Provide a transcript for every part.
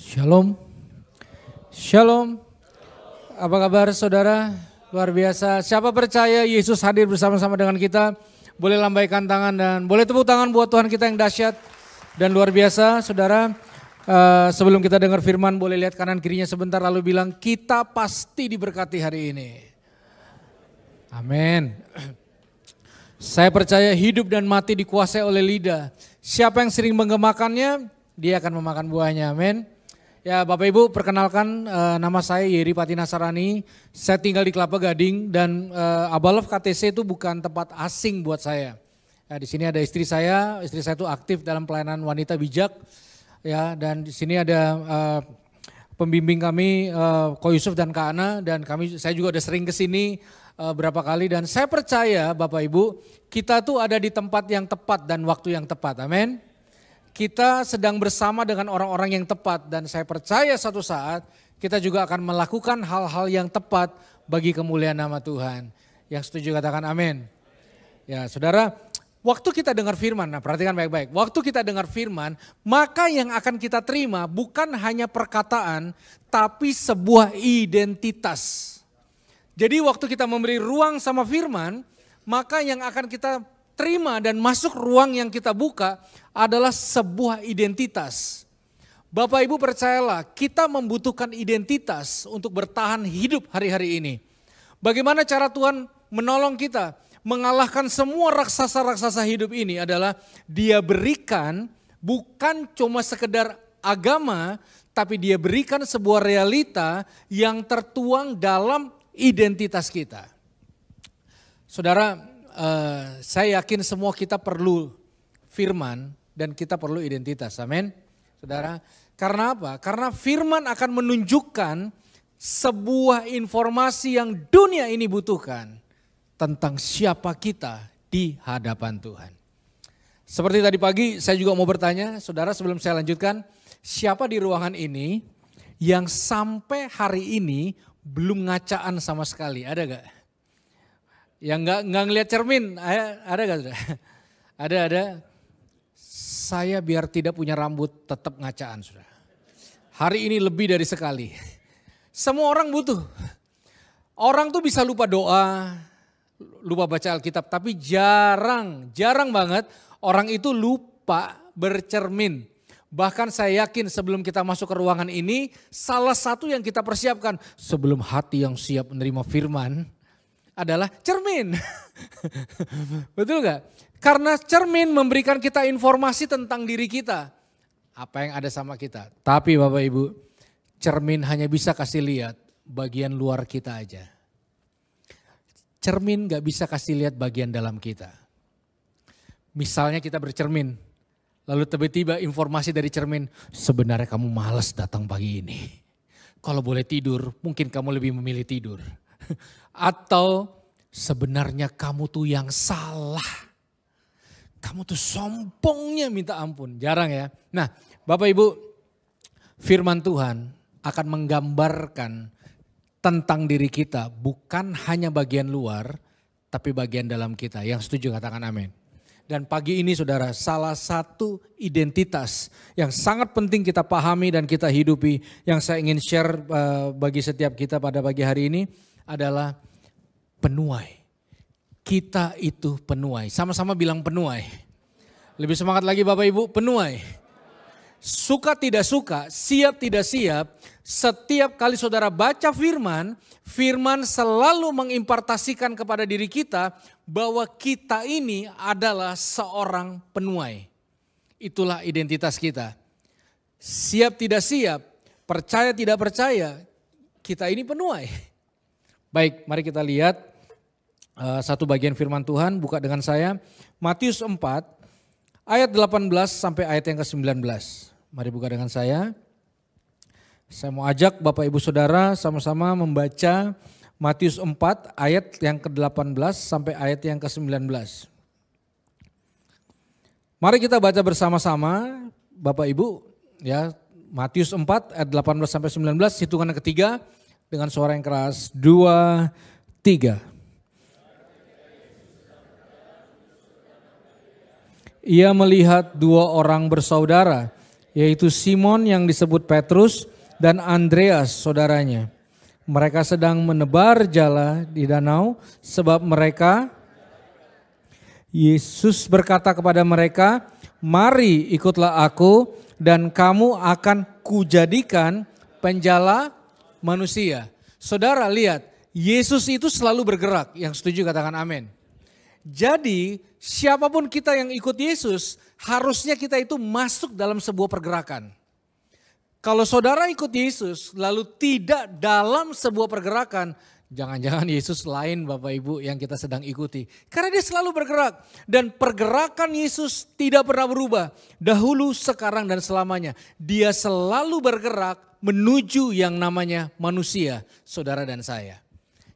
Shalom. Shalom. Apa kabar saudara? Luar biasa. Siapa percaya Yesus hadir bersama-sama dengan kita? Boleh lambaikan tangan dan boleh tepuk tangan buat Tuhan kita yang dahsyat dan luar biasa, saudara. Eh, sebelum kita dengar firman, boleh lihat kanan kirinya sebentar lalu bilang kita pasti diberkati hari ini. Amin. Saya percaya hidup dan mati dikuasai oleh lidah. Siapa yang sering menggemakannya, dia akan memakan buahnya. Amin. Ya, Bapak Ibu, perkenalkan uh, nama saya Yeri Patinasarani. Saya tinggal di Kelapa Gading dan uh, eh, Abalov KTC itu bukan tempat asing buat saya. Ya, di sini ada istri saya, istri saya itu aktif dalam pelayanan wanita bijak. Ya, dan di sini ada uh, pembimbing kami uh, Ko Yusuf dan Kak Ana dan kami saya juga udah sering ke sini uh, berapa kali dan saya percaya Bapak Ibu, kita tuh ada di tempat yang tepat dan waktu yang tepat. Amin kita sedang bersama dengan orang-orang yang tepat dan saya percaya satu saat kita juga akan melakukan hal-hal yang tepat bagi kemuliaan nama Tuhan. Yang setuju katakan amin. Ya, Saudara, waktu kita dengar firman, nah perhatikan baik-baik. Waktu kita dengar firman, maka yang akan kita terima bukan hanya perkataan, tapi sebuah identitas. Jadi waktu kita memberi ruang sama firman, maka yang akan kita terima dan masuk ruang yang kita buka adalah sebuah identitas. Bapak Ibu percayalah, kita membutuhkan identitas untuk bertahan hidup hari-hari ini. Bagaimana cara Tuhan menolong kita mengalahkan semua raksasa-raksasa hidup ini adalah dia berikan bukan cuma sekedar agama, tapi dia berikan sebuah realita yang tertuang dalam identitas kita. Saudara, uh, saya yakin semua kita perlu firman dan kita perlu identitas. Amin. Saudara, karena apa? Karena firman akan menunjukkan sebuah informasi yang dunia ini butuhkan tentang siapa kita di hadapan Tuhan. Seperti tadi pagi saya juga mau bertanya, saudara sebelum saya lanjutkan, siapa di ruangan ini yang sampai hari ini belum ngacaan sama sekali, ada gak? yang nggak nggak ngelihat cermin eh, ada gak ada, ada ada saya biar tidak punya rambut tetap ngacaan sudah hari ini lebih dari sekali semua orang butuh orang tuh bisa lupa doa lupa baca Alkitab tapi jarang jarang banget orang itu lupa bercermin Bahkan saya yakin sebelum kita masuk ke ruangan ini, salah satu yang kita persiapkan sebelum hati yang siap menerima firman, adalah cermin. Betul nggak? Karena cermin memberikan kita informasi tentang diri kita. Apa yang ada sama kita. Tapi Bapak Ibu, cermin hanya bisa kasih lihat bagian luar kita aja. Cermin gak bisa kasih lihat bagian dalam kita. Misalnya kita bercermin, lalu tiba-tiba informasi dari cermin, sebenarnya kamu males datang pagi ini. Kalau boleh tidur, mungkin kamu lebih memilih tidur. Atau sebenarnya kamu tuh yang salah. Kamu tuh sombongnya minta ampun. Jarang ya. Nah Bapak Ibu firman Tuhan akan menggambarkan tentang diri kita. Bukan hanya bagian luar tapi bagian dalam kita. Yang setuju katakan amin. Dan pagi ini saudara, salah satu identitas yang sangat penting kita pahami dan kita hidupi, yang saya ingin share eh, bagi setiap kita pada pagi hari ini, adalah penuai. Kita itu penuai. Sama-sama bilang penuai. Lebih semangat lagi Bapak Ibu, penuai. Suka tidak suka, siap tidak siap, setiap kali saudara baca firman, firman selalu mengimpartasikan kepada diri kita bahwa kita ini adalah seorang penuai. Itulah identitas kita. Siap tidak siap, percaya tidak percaya, kita ini penuai Baik, mari kita lihat uh, satu bagian firman Tuhan, buka dengan saya. Matius 4 ayat 18 sampai ayat yang ke-19. Mari buka dengan saya. Saya mau ajak Bapak Ibu Saudara sama-sama membaca Matius 4 ayat yang ke-18 sampai ayat yang ke-19. Mari kita baca bersama-sama Bapak Ibu ya Matius 4 ayat 18 sampai 19 hitungan ketiga dengan suara yang keras. Dua, tiga. Ia melihat dua orang bersaudara, yaitu Simon yang disebut Petrus dan Andreas saudaranya. Mereka sedang menebar jala di danau sebab mereka Yesus berkata kepada mereka, "Mari ikutlah aku dan kamu akan kujadikan penjala manusia. Saudara lihat, Yesus itu selalu bergerak. Yang setuju katakan amin. Jadi siapapun kita yang ikut Yesus, harusnya kita itu masuk dalam sebuah pergerakan. Kalau saudara ikut Yesus lalu tidak dalam sebuah pergerakan, jangan-jangan Yesus lain Bapak Ibu yang kita sedang ikuti. Karena dia selalu bergerak dan pergerakan Yesus tidak pernah berubah. Dahulu, sekarang dan selamanya. Dia selalu bergerak menuju yang namanya manusia, saudara dan saya.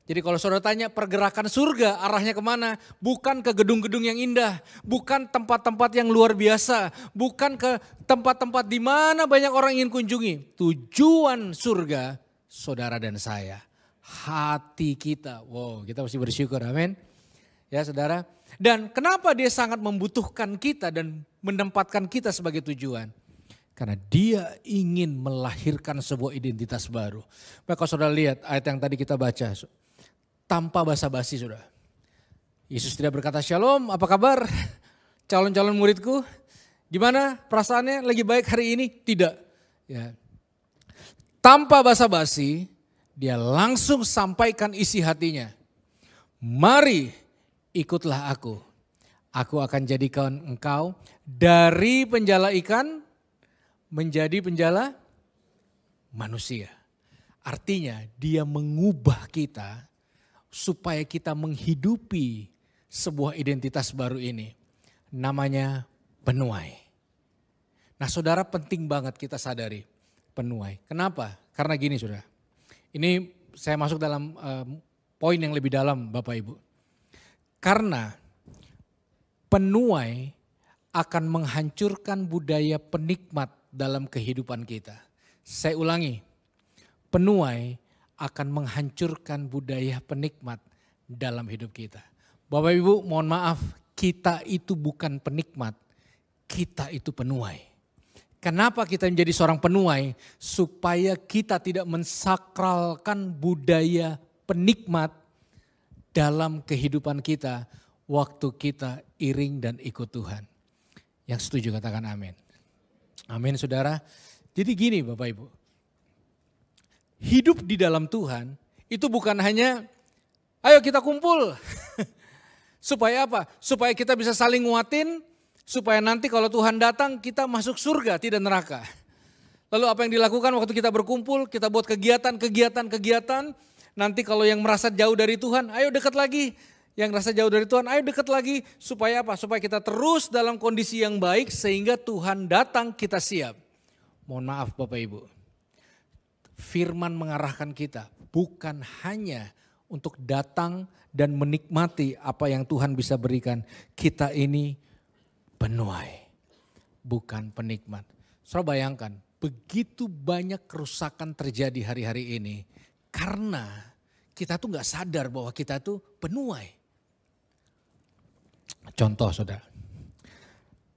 Jadi kalau saudara tanya pergerakan surga arahnya kemana? Bukan ke gedung-gedung yang indah, bukan tempat-tempat yang luar biasa, bukan ke tempat-tempat di mana banyak orang ingin kunjungi. Tujuan surga, saudara dan saya, hati kita. Wow, kita mesti bersyukur, amin. Ya saudara, dan kenapa dia sangat membutuhkan kita dan menempatkan kita sebagai tujuan? Karena dia ingin melahirkan sebuah identitas baru. Maka sudah lihat ayat yang tadi kita baca. Tanpa basa-basi sudah. Yesus tidak berkata, Shalom apa kabar calon-calon muridku? Gimana perasaannya lagi baik hari ini? Tidak. Ya. Tanpa basa-basi, dia langsung sampaikan isi hatinya. Mari ikutlah aku. Aku akan jadikan engkau dari penjala ikan menjadi penjala manusia. Artinya dia mengubah kita supaya kita menghidupi sebuah identitas baru ini. Namanya penuai. Nah saudara penting banget kita sadari penuai. Kenapa? Karena gini saudara. Ini saya masuk dalam uh, poin yang lebih dalam Bapak Ibu. Karena penuai akan menghancurkan budaya penikmat dalam kehidupan kita. Saya ulangi, penuai akan menghancurkan budaya penikmat dalam hidup kita. Bapak Ibu, mohon maaf, kita itu bukan penikmat, kita itu penuai. Kenapa kita menjadi seorang penuai? Supaya kita tidak mensakralkan budaya penikmat dalam kehidupan kita waktu kita iring dan ikut Tuhan. Yang setuju katakan amin. Amin saudara. Jadi gini Bapak Ibu. Hidup di dalam Tuhan itu bukan hanya ayo kita kumpul. supaya apa? Supaya kita bisa saling nguatin, supaya nanti kalau Tuhan datang kita masuk surga tidak neraka. Lalu apa yang dilakukan waktu kita berkumpul, kita buat kegiatan, kegiatan, kegiatan. Nanti kalau yang merasa jauh dari Tuhan, ayo dekat lagi yang rasa jauh dari Tuhan, ayo dekat lagi supaya apa? Supaya kita terus dalam kondisi yang baik sehingga Tuhan datang kita siap. Mohon maaf Bapak Ibu. Firman mengarahkan kita bukan hanya untuk datang dan menikmati apa yang Tuhan bisa berikan. Kita ini penuai, bukan penikmat. Saudara bayangkan, begitu banyak kerusakan terjadi hari-hari ini karena kita tuh nggak sadar bahwa kita tuh penuai Contoh saudara.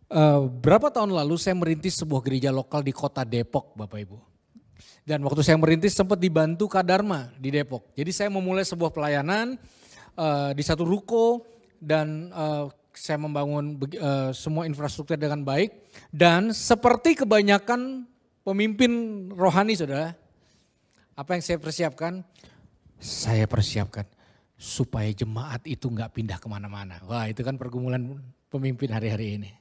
Uh, berapa tahun lalu saya merintis sebuah gereja lokal di kota Depok Bapak Ibu. Dan waktu saya merintis sempat dibantu Kadarma di Depok. Jadi saya memulai sebuah pelayanan uh, di satu ruko dan uh, saya membangun uh, semua infrastruktur dengan baik dan seperti kebanyakan pemimpin rohani saudara apa yang saya persiapkan saya persiapkan supaya jemaat itu nggak pindah kemana-mana. Wah itu kan pergumulan pemimpin hari-hari ini.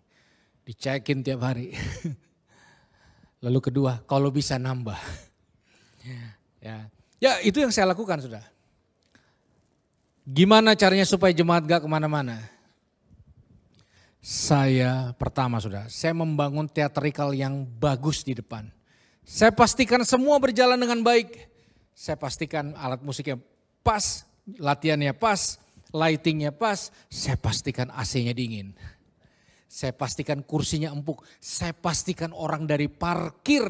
Dicekin tiap hari. Lalu kedua, kalau bisa nambah. Ya, ya itu yang saya lakukan sudah. Gimana caranya supaya jemaat gak kemana-mana? Saya pertama sudah, saya membangun teatrikal yang bagus di depan. Saya pastikan semua berjalan dengan baik. Saya pastikan alat musiknya pas, latihannya pas, lightingnya pas, saya pastikan AC-nya dingin. Saya pastikan kursinya empuk, saya pastikan orang dari parkir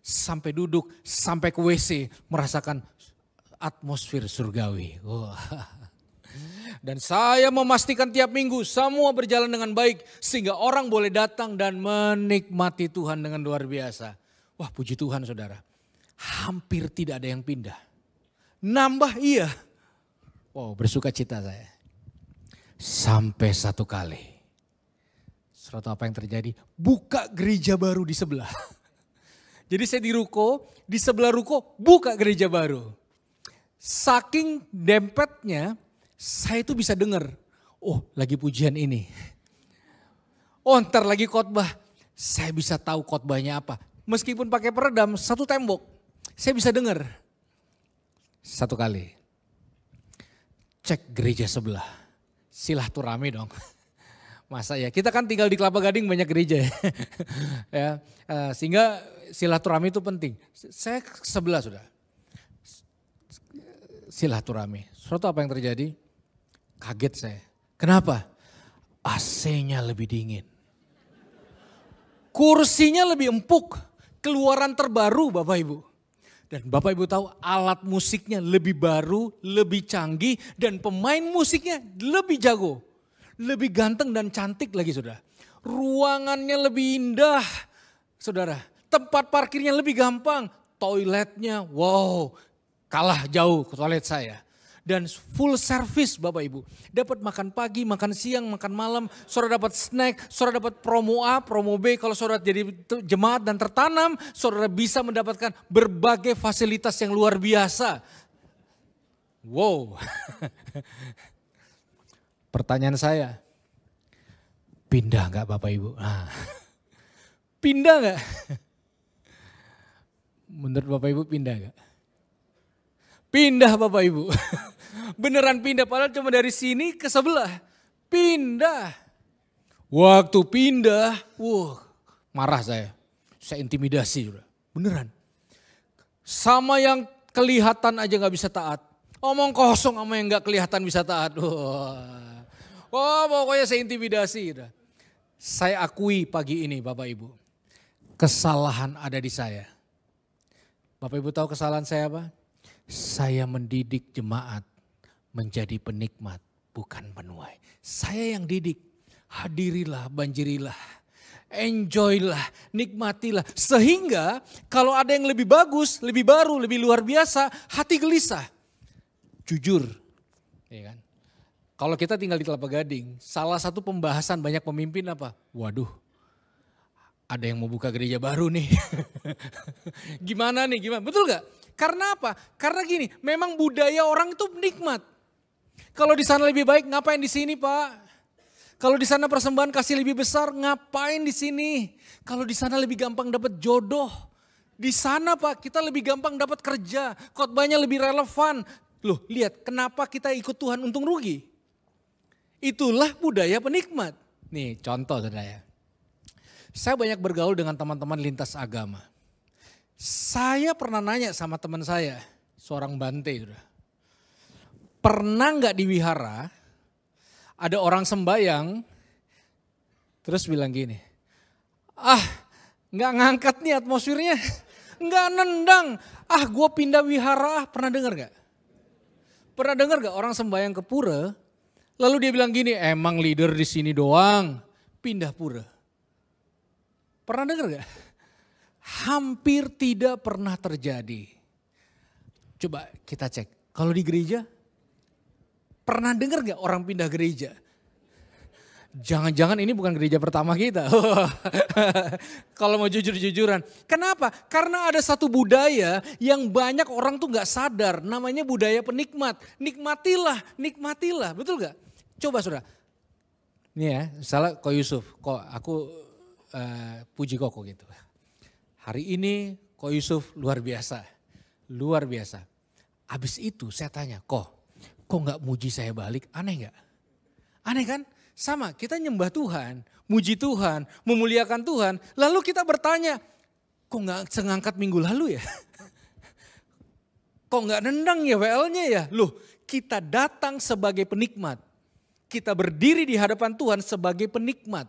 sampai duduk, sampai ke WC merasakan atmosfer surgawi. Wow. Dan saya memastikan tiap minggu semua berjalan dengan baik sehingga orang boleh datang dan menikmati Tuhan dengan luar biasa. Wah puji Tuhan saudara, hampir tidak ada yang pindah. Nambah iya, Wow, bersuka cita saya. Sampai satu kali. suatu apa yang terjadi? Buka gereja baru di sebelah. Jadi saya di ruko, di sebelah ruko buka gereja baru. Saking dempetnya, saya itu bisa dengar. Oh lagi pujian ini. Oh ntar lagi khotbah. Saya bisa tahu khotbahnya apa. Meskipun pakai peredam, satu tembok. Saya bisa dengar. Satu kali cek gereja sebelah. Silaturahmi dong. Masa ya, kita kan tinggal di Kelapa Gading banyak gereja ya. ya eh, sehingga silaturahmi itu penting. Saya sebelah sudah. Silaturahmi. Suatu apa yang terjadi? Kaget saya. Kenapa? AC-nya lebih dingin. Kursinya lebih empuk. Keluaran terbaru Bapak Ibu. Dan Bapak Ibu tahu alat musiknya lebih baru, lebih canggih dan pemain musiknya lebih jago. Lebih ganteng dan cantik lagi saudara. Ruangannya lebih indah saudara. Tempat parkirnya lebih gampang. Toiletnya wow kalah jauh ke toilet saya dan full service Bapak Ibu. Dapat makan pagi, makan siang, makan malam, saudara dapat snack, saudara dapat promo A, promo B. Kalau saudara jadi jemaat dan tertanam, saudara bisa mendapatkan berbagai fasilitas yang luar biasa. Wow. Pertanyaan saya, pindah nggak Bapak Ibu? Nah, pindah nggak? Menurut Bapak Ibu pindah nggak? Pindah Bapak Ibu. Beneran pindah padahal cuma dari sini ke sebelah. Pindah. Waktu pindah, wah marah saya. Saya intimidasi. Beneran. Sama yang kelihatan aja gak bisa taat. Omong kosong sama yang gak kelihatan bisa taat. Wah, oh, pokoknya saya intimidasi. Gitu. Saya akui pagi ini Bapak Ibu. Kesalahan ada di saya. Bapak Ibu tahu kesalahan saya apa? Saya mendidik jemaat menjadi penikmat, bukan penuai. Saya yang didik, hadirilah, banjirilah. Enjoylah, nikmatilah. Sehingga kalau ada yang lebih bagus, lebih baru, lebih luar biasa, hati gelisah. Jujur, ya kan? Kalau kita tinggal di Kelapa Gading, salah satu pembahasan banyak pemimpin apa? Waduh, ada yang mau buka gereja baru nih. gimana nih, gimana? Betul gak? Karena apa? Karena gini, memang budaya orang itu nikmat. Kalau di sana lebih baik, ngapain di sini, Pak? Kalau di sana persembahan kasih lebih besar, ngapain di sini? Kalau di sana lebih gampang dapat jodoh. Di sana, Pak, kita lebih gampang dapat kerja, khotbahnya lebih relevan. Loh, lihat kenapa kita ikut Tuhan untung rugi? Itulah budaya penikmat. Nih, contoh saudara ya. Saya banyak bergaul dengan teman-teman lintas agama. Saya pernah nanya sama teman saya, seorang bante sudah pernah nggak di wihara ada orang sembayang terus bilang gini, ah nggak ngangkat nih atmosfernya, nggak nendang, ah gue pindah wihara, ah, pernah dengar nggak? Pernah dengar nggak orang sembayang ke pura, lalu dia bilang gini, emang leader di sini doang, pindah pura. Pernah dengar nggak? Hampir tidak pernah terjadi. Coba kita cek, kalau di gereja Pernah dengar gak orang pindah gereja? Jangan-jangan ini bukan gereja pertama kita. Kalau mau jujur-jujuran. Kenapa? Karena ada satu budaya yang banyak orang tuh gak sadar. Namanya budaya penikmat. Nikmatilah, nikmatilah. Betul gak? Coba saudara. Ini ya, misalnya kok Yusuf. Kok aku uh, puji kok gitu. Hari ini kok Yusuf luar biasa. Luar biasa. Abis itu saya tanya, kok kok nggak muji saya balik? Aneh nggak? Aneh kan? Sama, kita nyembah Tuhan, muji Tuhan, memuliakan Tuhan. Lalu kita bertanya, kok nggak sengangkat minggu lalu ya? Kok nggak nendang ya WL-nya ya? Loh, kita datang sebagai penikmat. Kita berdiri di hadapan Tuhan sebagai penikmat.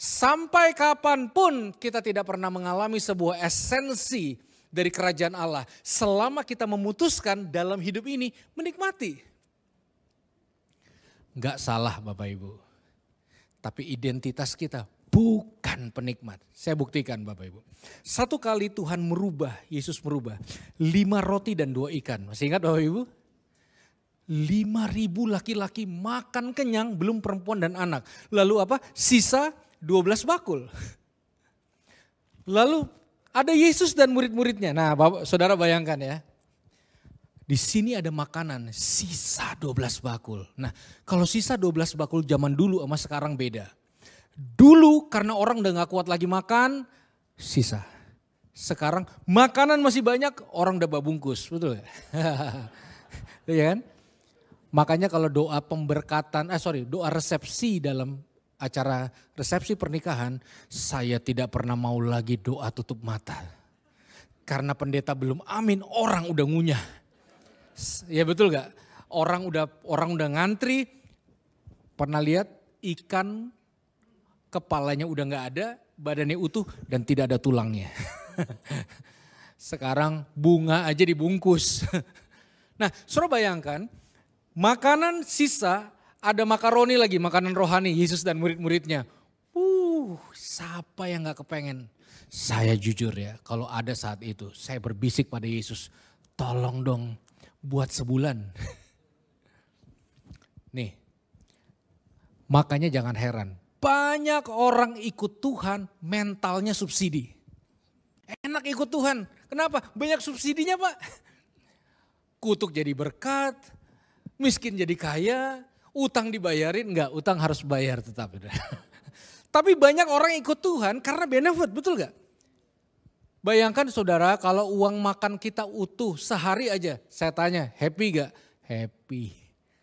Sampai kapanpun kita tidak pernah mengalami sebuah esensi dari kerajaan Allah. Selama kita memutuskan dalam hidup ini menikmati nggak salah Bapak Ibu. Tapi identitas kita bukan penikmat. Saya buktikan Bapak Ibu. Satu kali Tuhan merubah, Yesus merubah. Lima roti dan dua ikan. Masih ingat Bapak Ibu? Lima ribu laki-laki makan kenyang, belum perempuan dan anak. Lalu apa? Sisa dua belas bakul. Lalu ada Yesus dan murid-muridnya. Nah Bapak, saudara bayangkan ya di sini ada makanan sisa 12 bakul. Nah, kalau sisa 12 bakul zaman dulu sama sekarang beda. Dulu karena orang udah gak kuat lagi makan, sisa. Sekarang makanan masih banyak, orang udah bungkus betul ya? Iya kan? Makanya kalau doa pemberkatan, eh sorry, doa resepsi dalam acara resepsi pernikahan, saya tidak pernah mau lagi doa tutup mata. Karena pendeta belum amin, orang udah ngunyah ya betul gak? Orang udah orang udah ngantri, pernah lihat ikan kepalanya udah nggak ada, badannya utuh dan tidak ada tulangnya. Sekarang bunga aja dibungkus. Nah, suruh bayangkan, makanan sisa ada makaroni lagi, makanan rohani Yesus dan murid-muridnya. Uh, siapa yang nggak kepengen? Saya jujur ya, kalau ada saat itu, saya berbisik pada Yesus, tolong dong buat sebulan. Nih, makanya jangan heran. Banyak orang ikut Tuhan mentalnya subsidi. Enak ikut Tuhan. Kenapa? Banyak subsidinya Pak. Kutuk jadi berkat, miskin jadi kaya, utang dibayarin enggak, utang harus bayar tetap. Tapi banyak orang ikut Tuhan karena benefit, betul gak? Bayangkan saudara kalau uang makan kita utuh sehari aja. Saya tanya, happy gak? Happy.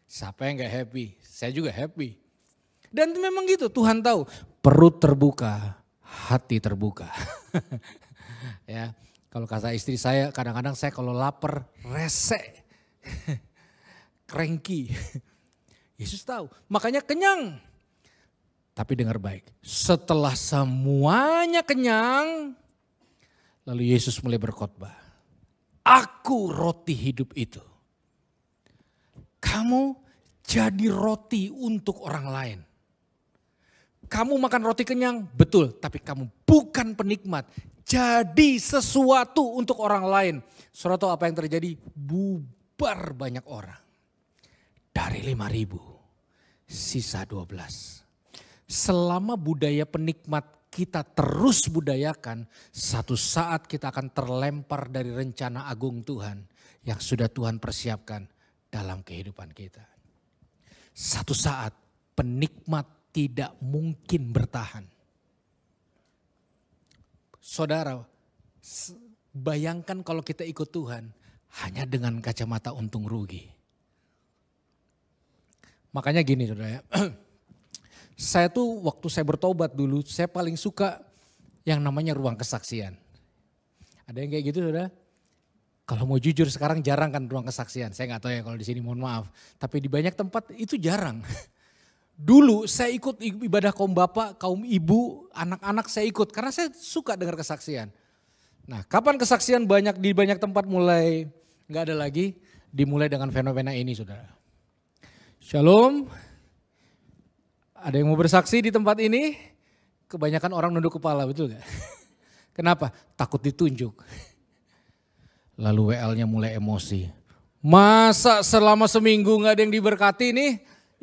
Siapa yang gak happy? Saya juga happy. Dan memang gitu Tuhan tahu. Perut terbuka, hati terbuka. ya, Kalau kata istri saya kadang-kadang saya kalau lapar rese. Cranky. Yesus tahu. Makanya kenyang. Tapi dengar baik. Setelah semuanya kenyang, Lalu Yesus mulai berkhotbah. Aku roti hidup itu. Kamu jadi roti untuk orang lain. Kamu makan roti kenyang, betul, tapi kamu bukan penikmat. Jadi sesuatu untuk orang lain. Surat apa yang terjadi? Bubar banyak orang. Dari lima ribu, sisa dua belas. Selama budaya penikmat kita terus budayakan, satu saat kita akan terlempar dari rencana agung Tuhan yang sudah Tuhan persiapkan dalam kehidupan kita. Satu saat penikmat tidak mungkin bertahan. Saudara, bayangkan kalau kita ikut Tuhan hanya dengan kacamata untung rugi. Makanya gini saudara ya. Saya tuh waktu saya bertobat dulu, saya paling suka yang namanya ruang kesaksian. Ada yang kayak gitu saudara? Kalau mau jujur sekarang jarang kan ruang kesaksian. Saya nggak tahu ya kalau di sini mohon maaf. Tapi di banyak tempat itu jarang. Dulu saya ikut ibadah kaum bapak, kaum ibu, anak-anak saya ikut karena saya suka dengar kesaksian. Nah, kapan kesaksian banyak di banyak tempat mulai nggak ada lagi? Dimulai dengan fenomena ini, saudara. Shalom. Ada yang mau bersaksi di tempat ini? Kebanyakan orang nunduk kepala, betul gak? Kenapa? Takut ditunjuk. Lalu WL-nya mulai emosi. Masa selama seminggu gak ada yang diberkati nih?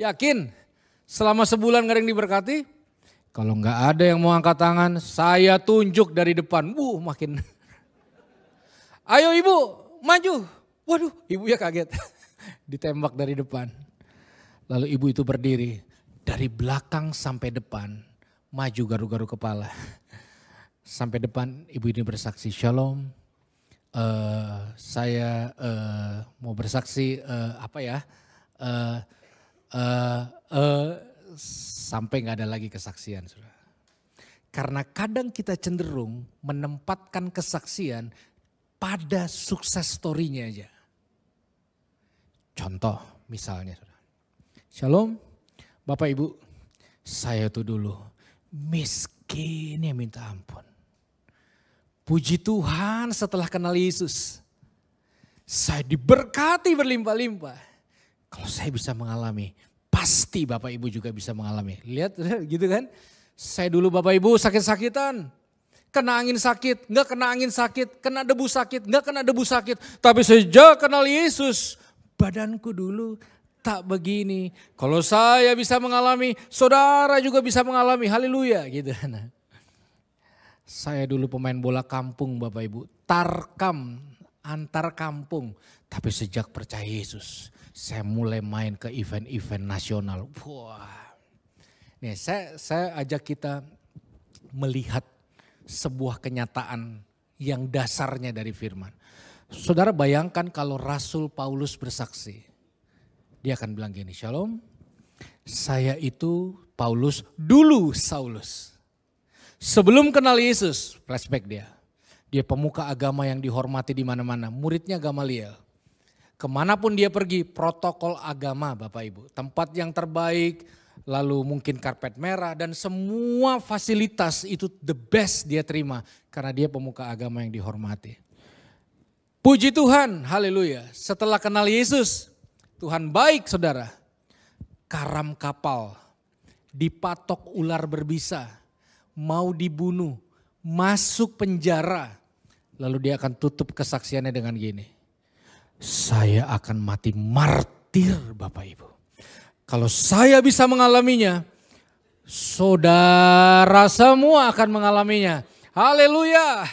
Yakin? Selama sebulan gak ada yang diberkati? Kalau gak ada yang mau angkat tangan, saya tunjuk dari depan. Bu, makin. Ayo ibu, maju. Waduh, ibu ya kaget. Ditembak dari depan. Lalu ibu itu berdiri dari belakang sampai depan maju garu-garu kepala. Sampai depan ibu ini bersaksi, "Shalom. Uh, saya uh, mau bersaksi uh, apa ya? Uh, uh, uh, sampai nggak ada lagi kesaksian, sudah Karena kadang kita cenderung menempatkan kesaksian pada sukses story aja. Contoh misalnya, Shalom, Bapak Ibu, saya tuh dulu miskin yang minta ampun. Puji Tuhan setelah kenal Yesus. Saya diberkati berlimpah-limpah. Kalau saya bisa mengalami, pasti Bapak Ibu juga bisa mengalami. Lihat gitu kan. Saya dulu Bapak Ibu sakit-sakitan. Kena angin sakit, nggak kena angin sakit, kena debu sakit, nggak kena debu sakit. Tapi sejak kenal Yesus, badanku dulu tak begini. Kalau saya bisa mengalami, saudara juga bisa mengalami. Haleluya gitu. Nah. Saya dulu pemain bola kampung Bapak Ibu. Tarkam antar kampung. Tapi sejak percaya Yesus, saya mulai main ke event-event nasional. Wah. Nih, saya saya ajak kita melihat sebuah kenyataan yang dasarnya dari firman. Saudara bayangkan kalau Rasul Paulus bersaksi, dia akan bilang gini, Shalom, saya itu Paulus dulu Saulus. Sebelum kenal Yesus, flashback dia. Dia pemuka agama yang dihormati di mana-mana, muridnya Gamaliel. Kemanapun dia pergi, protokol agama Bapak Ibu. Tempat yang terbaik, lalu mungkin karpet merah dan semua fasilitas itu the best dia terima karena dia pemuka agama yang dihormati. Puji Tuhan, haleluya. Setelah kenal Yesus, Tuhan baik saudara. Karam kapal, dipatok ular berbisa, mau dibunuh, masuk penjara. Lalu dia akan tutup kesaksiannya dengan gini. Saya akan mati martir Bapak Ibu. Kalau saya bisa mengalaminya, saudara semua akan mengalaminya. Haleluya.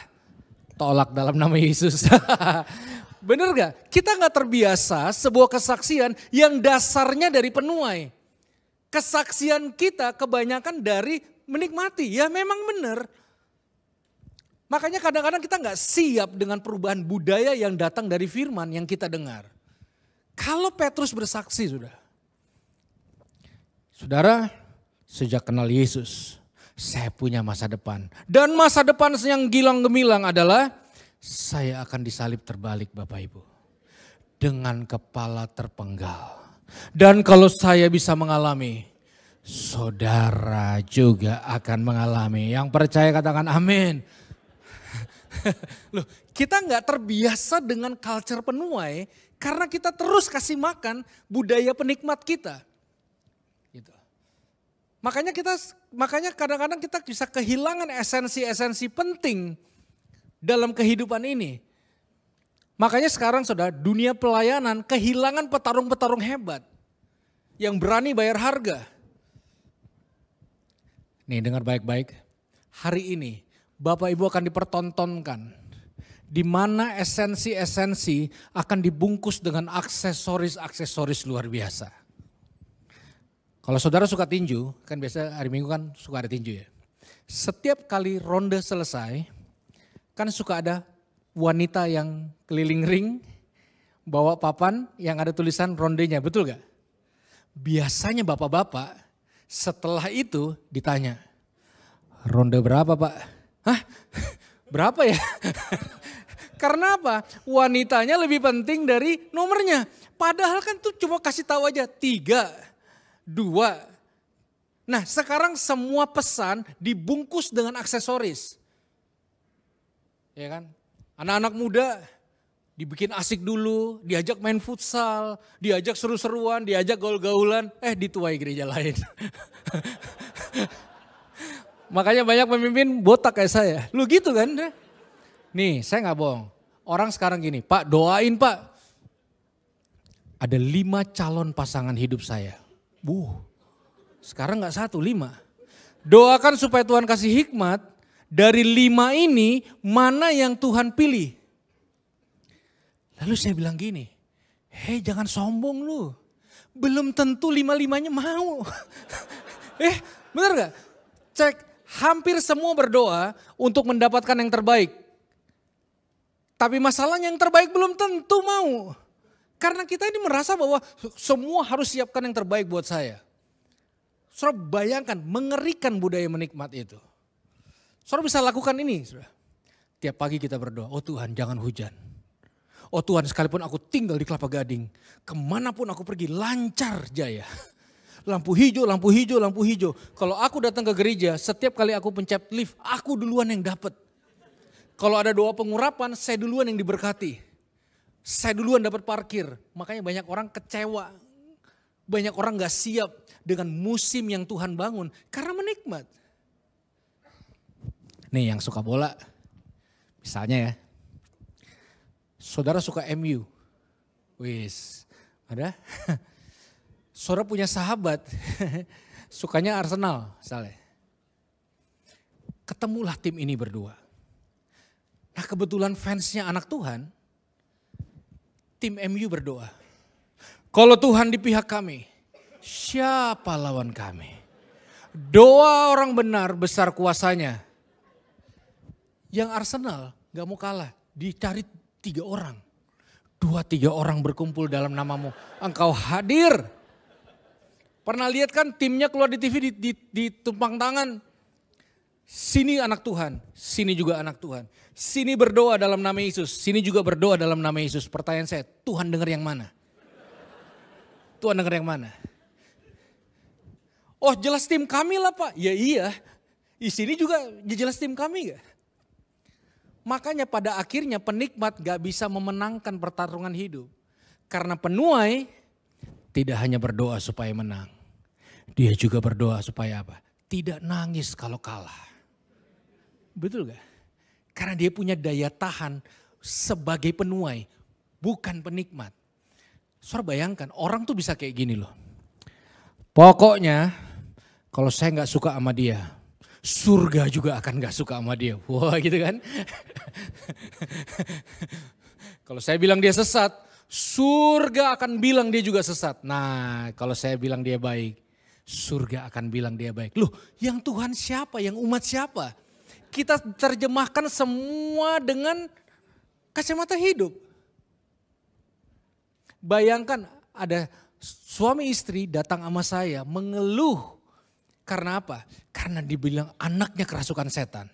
Tolak dalam nama Yesus. Bener gak? Kita gak terbiasa sebuah kesaksian yang dasarnya dari penuai. Kesaksian kita kebanyakan dari menikmati. Ya memang benar. Makanya kadang-kadang kita gak siap dengan perubahan budaya yang datang dari firman yang kita dengar. Kalau Petrus bersaksi sudah. Saudara, sejak kenal Yesus, saya punya masa depan. Dan masa depan yang gilang gemilang adalah saya akan disalib terbalik Bapak Ibu. Dengan kepala terpenggal. Dan kalau saya bisa mengalami, saudara juga akan mengalami. Yang percaya katakan amin. Loh, kita nggak terbiasa dengan culture penuai eh. karena kita terus kasih makan budaya penikmat kita. Gitu. Makanya kita makanya kadang-kadang kita bisa kehilangan esensi-esensi penting dalam kehidupan ini. Makanya sekarang saudara dunia pelayanan kehilangan petarung-petarung hebat yang berani bayar harga. Nih dengar baik-baik. Hari ini Bapak Ibu akan dipertontonkan di mana esensi-esensi akan dibungkus dengan aksesoris-aksesoris luar biasa. Kalau saudara suka tinju, kan biasa hari Minggu kan suka ada tinju ya. Setiap kali ronde selesai, Kan suka ada wanita yang keliling ring, bawa papan yang ada tulisan rondenya, betul gak? Biasanya bapak-bapak setelah itu ditanya, ronde berapa pak? Hah? Berapa ya? Karena apa? Wanitanya lebih penting dari nomornya. Padahal kan tuh cuma kasih tahu aja tiga, dua. Nah sekarang semua pesan dibungkus dengan aksesoris ya kan? Anak-anak muda dibikin asik dulu, diajak main futsal, diajak seru-seruan, diajak gaul-gaulan, eh dituai gereja lain. Makanya banyak pemimpin botak kayak saya. Lu gitu kan? Iya. Nih, saya nggak bohong. Orang sekarang gini, Pak doain Pak. Ada lima calon pasangan hidup saya. Buh, sekarang nggak satu, lima. Doakan supaya Tuhan kasih hikmat, dari lima ini, mana yang Tuhan pilih? Lalu saya bilang gini, hei jangan sombong lu. Belum tentu lima-limanya mau. eh, bener gak? Cek, hampir semua berdoa untuk mendapatkan yang terbaik. Tapi masalahnya yang terbaik belum tentu mau. Karena kita ini merasa bahwa semua harus siapkan yang terbaik buat saya. Saudara bayangkan mengerikan budaya menikmat itu. Saudara bisa lakukan ini. Saudara. Tiap pagi kita berdoa, oh Tuhan jangan hujan. Oh Tuhan sekalipun aku tinggal di Kelapa Gading, kemanapun aku pergi lancar jaya. Lampu hijau, lampu hijau, lampu hijau. Kalau aku datang ke gereja, setiap kali aku pencet lift, aku duluan yang dapat. Kalau ada doa pengurapan, saya duluan yang diberkati. Saya duluan dapat parkir. Makanya banyak orang kecewa. Banyak orang gak siap dengan musim yang Tuhan bangun. Karena menikmat. Nih yang suka bola, misalnya ya, saudara suka MU, wis ada? saudara punya sahabat, sukanya Arsenal misalnya. Ketemulah tim ini berdua. Nah kebetulan fansnya anak Tuhan, tim MU berdoa. Kalau Tuhan di pihak kami, siapa lawan kami? Doa orang benar besar kuasanya. Yang Arsenal gak mau kalah, dicari tiga orang. Dua tiga orang berkumpul dalam namamu, engkau hadir. Pernah lihat kan timnya keluar di TV di, di, di tumpang tangan. Sini anak Tuhan, sini juga anak Tuhan. Sini berdoa dalam nama Yesus, sini juga berdoa dalam nama Yesus. Pertanyaan saya, Tuhan dengar yang mana? Tuhan dengar yang mana? Oh jelas tim kami lah pak. Ya iya. Di sini juga jelas tim kami gak? Makanya pada akhirnya penikmat gak bisa memenangkan pertarungan hidup. Karena penuai tidak hanya berdoa supaya menang. Dia juga berdoa supaya apa? Tidak nangis kalau kalah. Betul gak? Karena dia punya daya tahan sebagai penuai, bukan penikmat. Suara bayangkan, orang tuh bisa kayak gini loh. Pokoknya kalau saya nggak suka sama dia, surga juga akan gak suka sama dia. Wah gitu kan. kalau saya bilang dia sesat, surga akan bilang dia juga sesat. Nah kalau saya bilang dia baik, surga akan bilang dia baik. Loh yang Tuhan siapa, yang umat siapa? Kita terjemahkan semua dengan kacamata hidup. Bayangkan ada suami istri datang sama saya mengeluh karena apa? Karena dibilang anaknya kerasukan setan.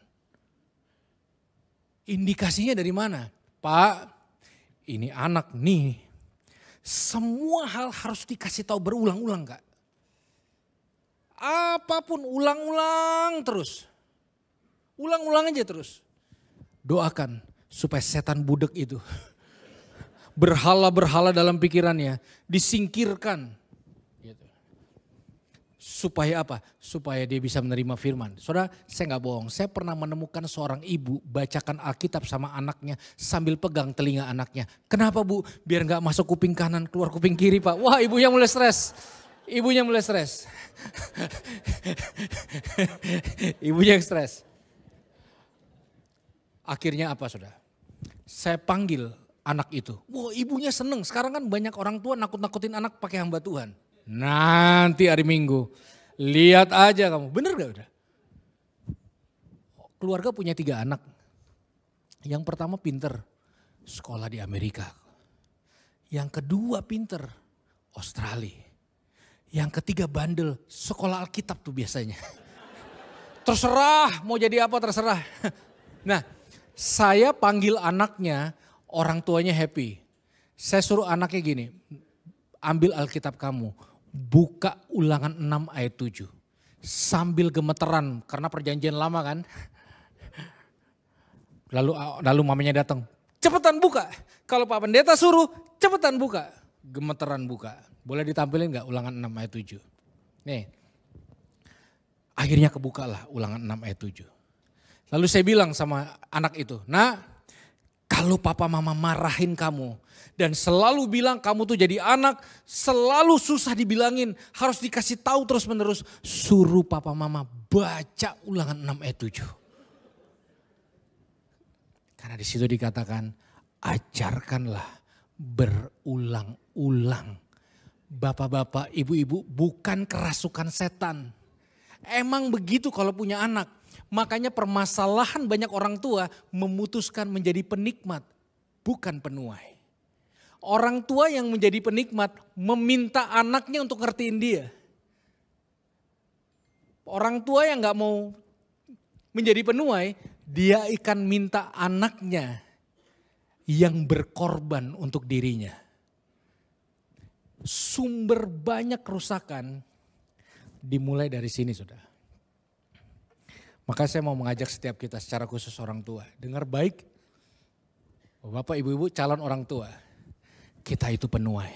Indikasinya dari mana? Pak, ini anak nih. Semua hal harus dikasih tahu berulang-ulang kak. Apapun ulang-ulang terus. Ulang-ulang aja terus. Doakan supaya setan budek itu berhala-berhala dalam pikirannya disingkirkan Supaya apa? Supaya dia bisa menerima firman. Saudara, saya nggak bohong. Saya pernah menemukan seorang ibu bacakan Alkitab sama anaknya sambil pegang telinga anaknya. Kenapa bu? Biar nggak masuk kuping kanan, keluar kuping kiri pak. Wah ibunya mulai stres. Ibunya mulai stres. ibunya yang stres. Akhirnya apa saudara? Saya panggil anak itu. Wah ibunya seneng. Sekarang kan banyak orang tua nakut-nakutin anak pakai hamba Tuhan nanti hari Minggu. Lihat aja kamu, bener gak udah? Keluarga punya tiga anak. Yang pertama pinter, sekolah di Amerika. Yang kedua pinter, Australia. Yang ketiga bandel, sekolah Alkitab tuh biasanya. Terserah mau jadi apa terserah. Nah saya panggil anaknya, orang tuanya happy. Saya suruh anaknya gini, ambil Alkitab kamu buka ulangan 6 ayat 7. Sambil gemeteran karena perjanjian lama kan. Lalu lalu mamanya datang, cepetan buka. Kalau Pak Pendeta suruh, cepetan buka. Gemeteran buka. Boleh ditampilin nggak ulangan 6 ayat 7? Nih, akhirnya kebukalah ulangan 6 ayat 7. Lalu saya bilang sama anak itu, nak kalau papa mama marahin kamu dan selalu bilang kamu tuh jadi anak, selalu susah dibilangin, harus dikasih tahu terus menerus, suruh papa mama baca ulangan 6 ayat 7. Karena di situ dikatakan, ajarkanlah berulang-ulang. Bapak-bapak, ibu-ibu bukan kerasukan setan. Emang begitu kalau punya anak Makanya permasalahan banyak orang tua memutuskan menjadi penikmat, bukan penuai. Orang tua yang menjadi penikmat meminta anaknya untuk ngertiin dia. Orang tua yang gak mau menjadi penuai, dia ikan minta anaknya yang berkorban untuk dirinya. Sumber banyak kerusakan dimulai dari sini, sudah. Maka saya mau mengajak setiap kita secara khusus orang tua. Dengar baik, Bapak, Ibu-Ibu, calon orang tua. Kita itu penuai.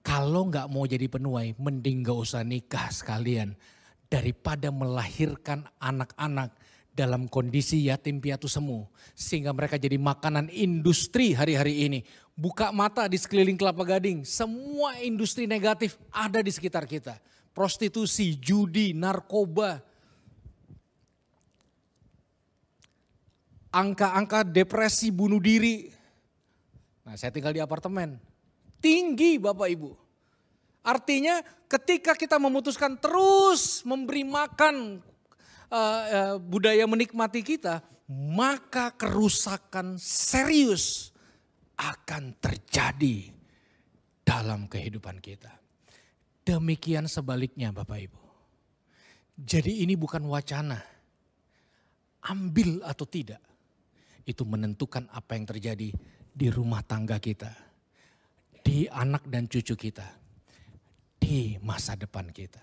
Kalau nggak mau jadi penuai, mending nggak usah nikah sekalian. Daripada melahirkan anak-anak dalam kondisi yatim piatu semu. Sehingga mereka jadi makanan industri hari-hari ini. Buka mata di sekeliling kelapa gading. Semua industri negatif ada di sekitar kita. Prostitusi, judi, narkoba, angka-angka depresi bunuh diri. Nah, saya tinggal di apartemen. Tinggi Bapak Ibu. Artinya ketika kita memutuskan terus memberi makan uh, uh, budaya menikmati kita, maka kerusakan serius akan terjadi dalam kehidupan kita. Demikian sebaliknya Bapak Ibu. Jadi ini bukan wacana. Ambil atau tidak itu menentukan apa yang terjadi di rumah tangga kita, di anak dan cucu kita, di masa depan kita.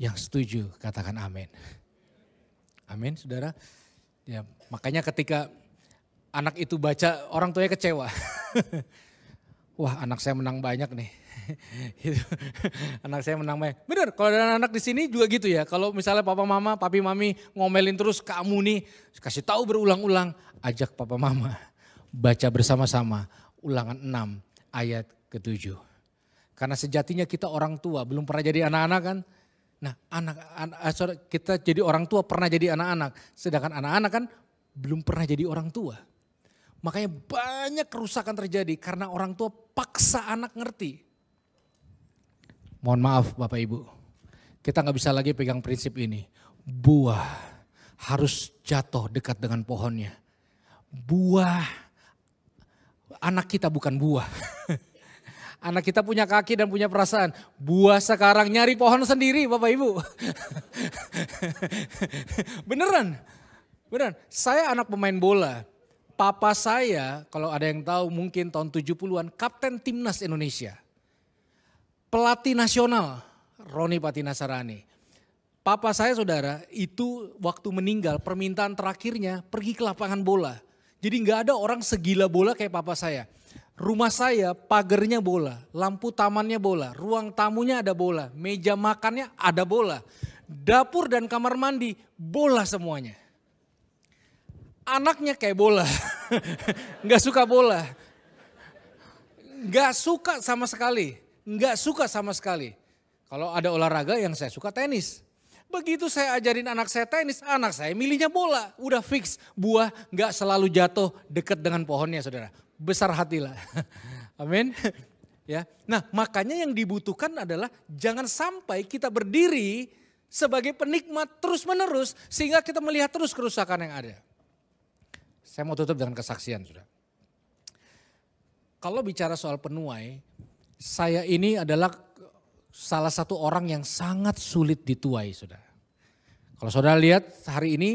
Yang setuju katakan amin. Amin saudara. Ya, makanya ketika anak itu baca orang tuanya kecewa. Wah anak saya menang banyak nih. gitu. anak saya menang main. Bener, kalau ada anak, anak di sini juga gitu ya. Kalau misalnya papa mama, papi mami ngomelin terus kamu nih, kasih tahu berulang-ulang, ajak papa mama baca bersama-sama ulangan 6 ayat ke-7. Karena sejatinya kita orang tua, belum pernah jadi anak-anak kan? Nah, anak, anak eh, kita jadi orang tua pernah jadi anak-anak, sedangkan anak-anak kan belum pernah jadi orang tua. Makanya banyak kerusakan terjadi karena orang tua paksa anak ngerti. Mohon maaf Bapak Ibu, kita nggak bisa lagi pegang prinsip ini. Buah harus jatuh dekat dengan pohonnya. Buah, anak kita bukan buah. anak kita punya kaki dan punya perasaan. Buah sekarang nyari pohon sendiri Bapak Ibu. beneran, beneran. Saya anak pemain bola. Papa saya, kalau ada yang tahu mungkin tahun 70-an, kapten timnas Indonesia pelatih nasional Roni Patinasarani. Papa saya saudara itu waktu meninggal permintaan terakhirnya pergi ke lapangan bola. Jadi nggak ada orang segila bola kayak papa saya. Rumah saya pagernya bola, lampu tamannya bola, ruang tamunya ada bola, meja makannya ada bola, dapur dan kamar mandi bola semuanya. Anaknya kayak bola, nggak suka bola, nggak suka sama sekali nggak suka sama sekali. Kalau ada olahraga yang saya suka tenis. Begitu saya ajarin anak saya tenis, anak saya milihnya bola. Udah fix, buah nggak selalu jatuh dekat dengan pohonnya saudara. Besar hatilah. Amin. ya. Nah makanya yang dibutuhkan adalah jangan sampai kita berdiri sebagai penikmat terus menerus sehingga kita melihat terus kerusakan yang ada. Saya mau tutup dengan kesaksian sudah. Kalau bicara soal penuai, saya ini adalah salah satu orang yang sangat sulit dituai, saudara. Kalau saudara lihat hari ini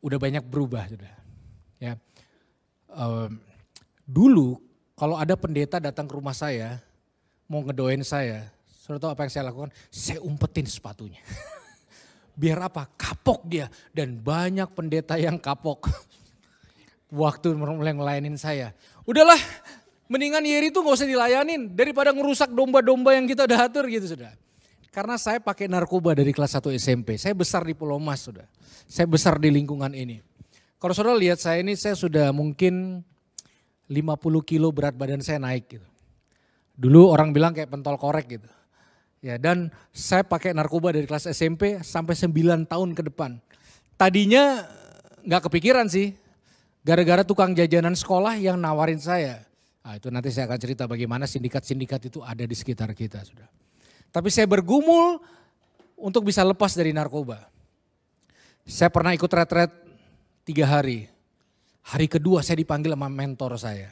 udah banyak berubah, saudara. Ya, um, dulu kalau ada pendeta datang ke rumah saya mau ngedoain saya, saudara tahu apa yang saya lakukan? Saya umpetin sepatunya. Biar apa? Kapok dia dan banyak pendeta yang kapok. Waktu mulai ngelainin saya, udahlah Mendingan Yeri itu nggak usah dilayanin daripada ngerusak domba-domba yang kita udah atur gitu sudah. Karena saya pakai narkoba dari kelas 1 SMP. Saya besar di Pulau Mas sudah. Saya besar di lingkungan ini. Kalau saudara lihat saya ini saya sudah mungkin 50 kilo berat badan saya naik gitu. Dulu orang bilang kayak pentol korek gitu. Ya, dan saya pakai narkoba dari kelas SMP sampai 9 tahun ke depan. Tadinya nggak kepikiran sih, gara-gara tukang jajanan sekolah yang nawarin saya. Nah, itu nanti saya akan cerita bagaimana sindikat-sindikat itu ada di sekitar kita sudah. Tapi saya bergumul untuk bisa lepas dari narkoba. Saya pernah ikut retret tiga hari. Hari kedua saya dipanggil sama mentor saya.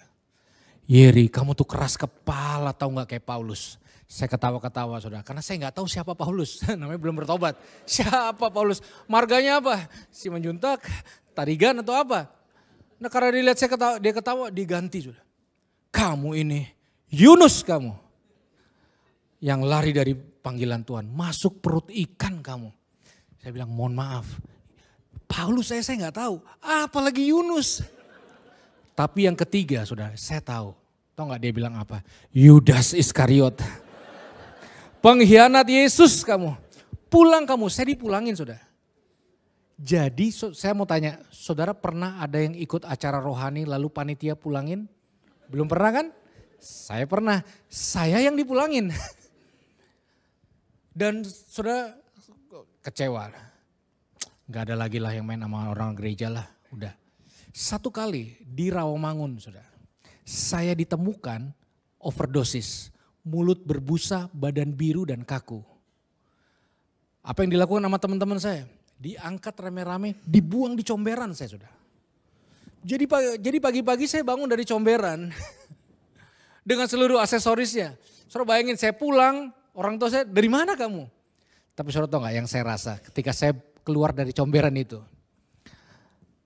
Yeri, kamu tuh keras kepala tahu nggak kayak Paulus. Saya ketawa-ketawa sudah, karena saya nggak tahu siapa Paulus. Namanya belum bertobat. Siapa Paulus? Marganya apa? Si menjuntak, tarigan atau apa? Nah karena dilihat saya ketawa, dia ketawa diganti sudah kamu ini, Yunus kamu. Yang lari dari panggilan Tuhan, masuk perut ikan kamu. Saya bilang, mohon maaf. Paulus saya saya nggak tahu, apalagi Yunus. Tapi yang ketiga, sudah saya tahu. Tahu nggak dia bilang apa? Yudas Iskariot. Pengkhianat Yesus kamu. Pulang kamu, saya dipulangin sudah. Jadi saya mau tanya, saudara pernah ada yang ikut acara rohani lalu panitia pulangin? Belum pernah kan? Saya pernah. Saya yang dipulangin. Dan sudah kecewa. Gak ada lagi lah yang main sama orang gereja lah. Udah. Satu kali di Rawamangun sudah. Saya ditemukan overdosis. Mulut berbusa, badan biru dan kaku. Apa yang dilakukan sama teman-teman saya? Diangkat rame-rame, dibuang di comberan saya sudah. Jadi jadi pagi-pagi saya bangun dari comberan dengan seluruh aksesorisnya. Suruh bayangin saya pulang, orang tua saya dari mana kamu? Tapi suruh tahu nggak yang saya rasa ketika saya keluar dari comberan itu?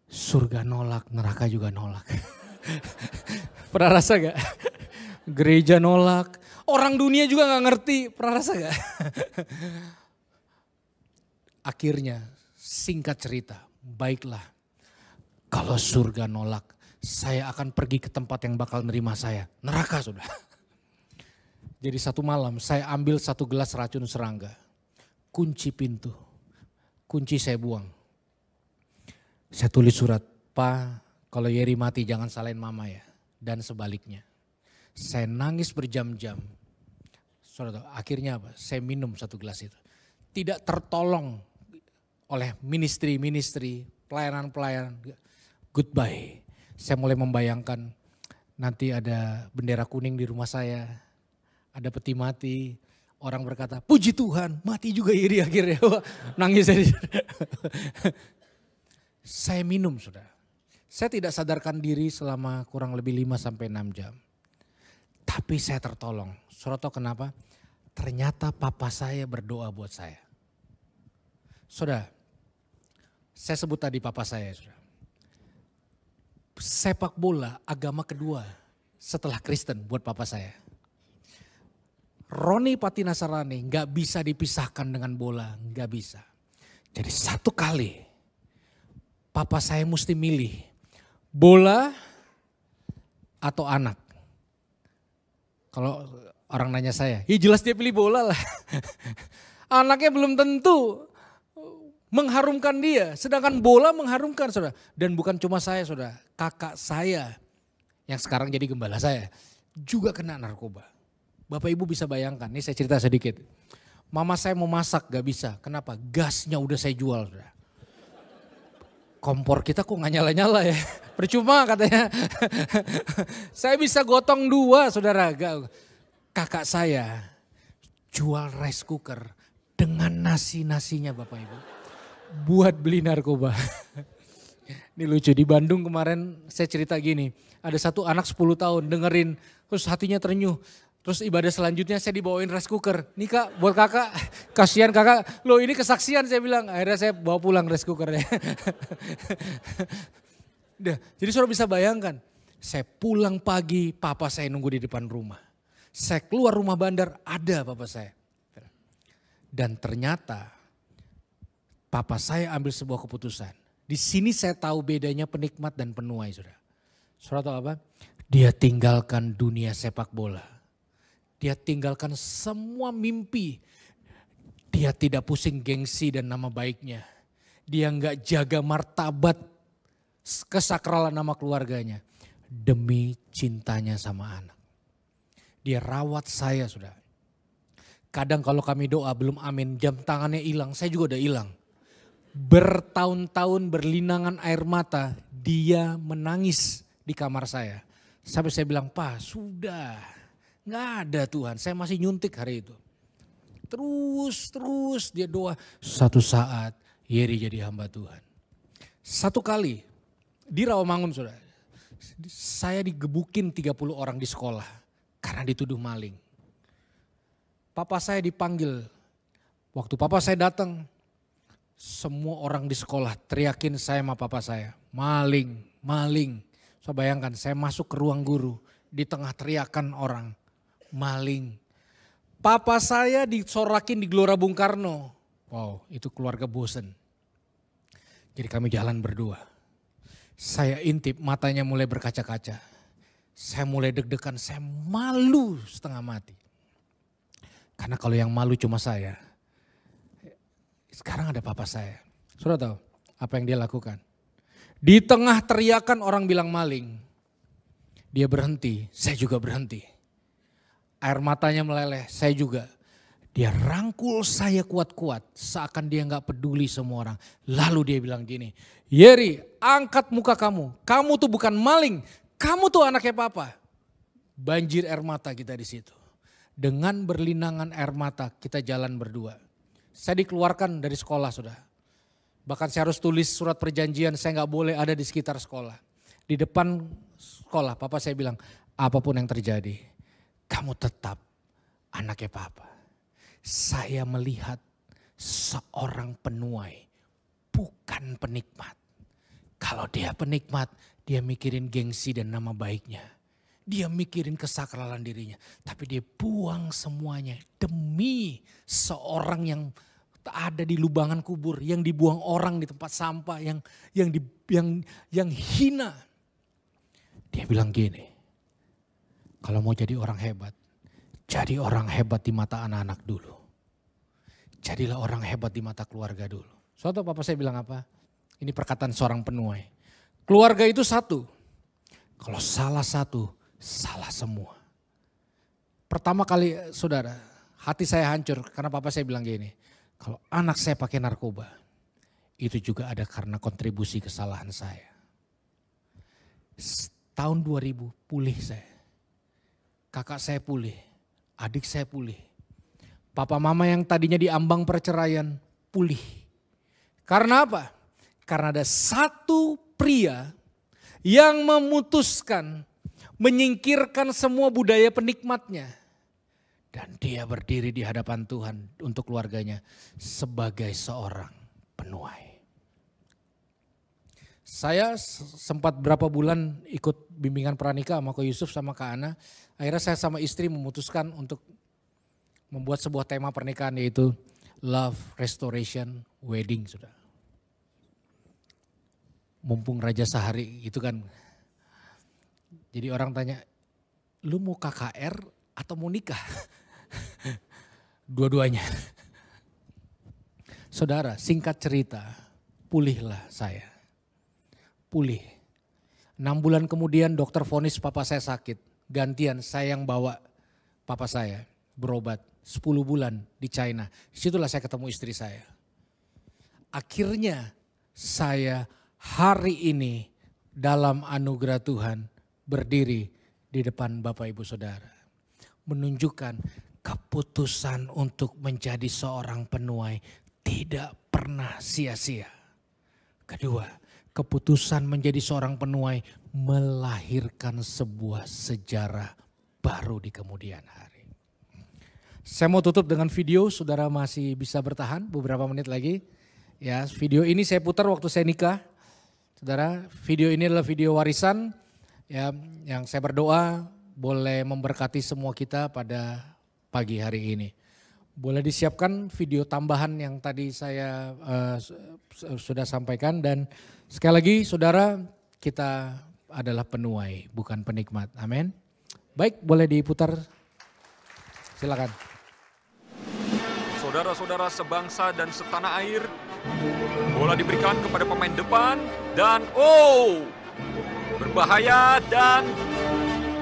Surga nolak, neraka juga nolak. Pernah rasa gak? Gereja nolak, orang dunia juga nggak ngerti. Pernah rasa gak? Akhirnya singkat cerita, baiklah kalau surga nolak, saya akan pergi ke tempat yang bakal nerima saya. Neraka sudah. Jadi satu malam saya ambil satu gelas racun serangga. Kunci pintu. Kunci saya buang. Saya tulis surat, Pak kalau Yeri mati jangan salahin mama ya. Dan sebaliknya. Saya nangis berjam-jam. akhirnya apa? Saya minum satu gelas itu. Tidak tertolong oleh ministry-ministry, pelayanan-pelayanan goodbye. Saya mulai membayangkan nanti ada bendera kuning di rumah saya, ada peti mati, orang berkata puji Tuhan, mati juga iri akhirnya. Nangis saya. saya minum sudah. Saya tidak sadarkan diri selama kurang lebih 5 sampai 6 jam. Tapi saya tertolong. Suroto kenapa? Ternyata papa saya berdoa buat saya. Sudah, saya sebut tadi papa saya. sudah sepak bola agama kedua setelah Kristen buat papa saya. Roni Patinasarani nggak bisa dipisahkan dengan bola, nggak bisa. Jadi satu kali papa saya mesti milih bola atau anak. Kalau orang nanya saya, ya jelas dia pilih bola lah. Anaknya belum tentu mengharumkan dia. Sedangkan bola mengharumkan saudara. Dan bukan cuma saya saudara, kakak saya yang sekarang jadi gembala saya juga kena narkoba. Bapak ibu bisa bayangkan, ini saya cerita sedikit. Mama saya mau masak gak bisa, kenapa? Gasnya udah saya jual. Saudara. Kompor kita kok gak nyala-nyala ya, percuma katanya. saya bisa gotong dua saudara. Kakak saya jual rice cooker dengan nasi-nasinya Bapak Ibu buat beli narkoba. Ini lucu, di Bandung kemarin saya cerita gini, ada satu anak 10 tahun dengerin, terus hatinya terenyuh. Terus ibadah selanjutnya saya dibawain rice cooker. Nih kak, buat kakak, kasihan kakak. Loh ini kesaksian saya bilang. Akhirnya saya bawa pulang rice cookernya. jadi saudara bisa bayangkan. Saya pulang pagi, papa saya nunggu di depan rumah. Saya keluar rumah bandar, ada papa saya. Dan ternyata Papa saya ambil sebuah keputusan. Di sini saya tahu bedanya penikmat dan penuai, saudara. Saudara tahu apa? Dia tinggalkan dunia sepak bola. Dia tinggalkan semua mimpi. Dia tidak pusing gengsi dan nama baiknya. Dia nggak jaga martabat kesakralan nama keluarganya. Demi cintanya sama anak. Dia rawat saya, sudah. Kadang kalau kami doa belum amin, jam tangannya hilang. Saya juga udah hilang bertahun-tahun berlinangan air mata, dia menangis di kamar saya. Sampai saya bilang, Pak sudah, nggak ada Tuhan, saya masih nyuntik hari itu. Terus, terus dia doa, satu saat Yeri jadi hamba Tuhan. Satu kali di Rawamangun saudara, saya digebukin 30 orang di sekolah karena dituduh maling. Papa saya dipanggil, waktu papa saya datang semua orang di sekolah teriakin saya sama papa saya. Maling, maling. So bayangkan saya masuk ke ruang guru. Di tengah teriakan orang. Maling. Papa saya disorakin di Gelora Bung Karno. Wow itu keluarga bosen. Jadi kami jalan berdua. Saya intip matanya mulai berkaca-kaca. Saya mulai deg-degan, saya malu setengah mati. Karena kalau yang malu cuma saya, sekarang ada papa saya. Sudah tahu apa yang dia lakukan. Di tengah teriakan orang bilang maling. Dia berhenti, saya juga berhenti. Air matanya meleleh, saya juga. Dia rangkul saya kuat-kuat, seakan dia nggak peduli semua orang. Lalu dia bilang gini, Yeri angkat muka kamu, kamu tuh bukan maling, kamu tuh anaknya papa. Banjir air mata kita di situ. Dengan berlinangan air mata kita jalan berdua saya dikeluarkan dari sekolah sudah. Bahkan saya harus tulis surat perjanjian saya nggak boleh ada di sekitar sekolah. Di depan sekolah papa saya bilang apapun yang terjadi kamu tetap anaknya papa. Saya melihat seorang penuai bukan penikmat. Kalau dia penikmat dia mikirin gengsi dan nama baiknya dia mikirin kesakralan dirinya. Tapi dia buang semuanya demi seorang yang Tak ada di lubangan kubur, yang dibuang orang di tempat sampah, yang yang di, yang yang hina. Dia bilang gini, kalau mau jadi orang hebat, jadi orang hebat di mata anak-anak dulu. Jadilah orang hebat di mata keluarga dulu. Suatu papa saya bilang apa? Ini perkataan seorang penuai. Keluarga itu satu. Kalau salah satu, salah semua. Pertama kali eh, saudara, hati saya hancur karena papa saya bilang gini. Kalau anak saya pakai narkoba, itu juga ada karena kontribusi kesalahan saya. Tahun 2000 pulih saya. Kakak saya pulih, adik saya pulih. Papa mama yang tadinya diambang perceraian pulih. Karena apa? Karena ada satu pria yang memutuskan menyingkirkan semua budaya penikmatnya dan dia berdiri di hadapan Tuhan untuk keluarganya sebagai seorang penuai. Saya sempat berapa bulan ikut bimbingan pranikah sama Ko Yusuf sama Kak Ana. Akhirnya saya sama istri memutuskan untuk membuat sebuah tema pernikahan yaitu Love Restoration Wedding. Sudah. Mumpung Raja Sehari gitu kan. Jadi orang tanya, lu mau KKR atau mau nikah? Dua-duanya. Saudara, singkat cerita, pulihlah saya. Pulih. Enam bulan kemudian dokter vonis papa saya sakit. Gantian saya yang bawa papa saya berobat. Sepuluh bulan di China. Disitulah saya ketemu istri saya. Akhirnya saya hari ini dalam anugerah Tuhan berdiri di depan Bapak Ibu Saudara. Menunjukkan keputusan untuk menjadi seorang penuai tidak pernah sia-sia. Kedua, keputusan menjadi seorang penuai melahirkan sebuah sejarah baru di kemudian hari. Saya mau tutup dengan video, saudara masih bisa bertahan beberapa menit lagi. Ya, video ini saya putar waktu saya nikah. Saudara, video ini adalah video warisan ya yang saya berdoa boleh memberkati semua kita pada pagi hari ini. Boleh disiapkan video tambahan yang tadi saya uh, sudah sampaikan dan sekali lagi saudara kita adalah penuai bukan penikmat. Amin. Baik, boleh diputar. Silakan. Saudara-saudara sebangsa dan setanah air, bola diberikan kepada pemain depan dan oh, berbahaya dan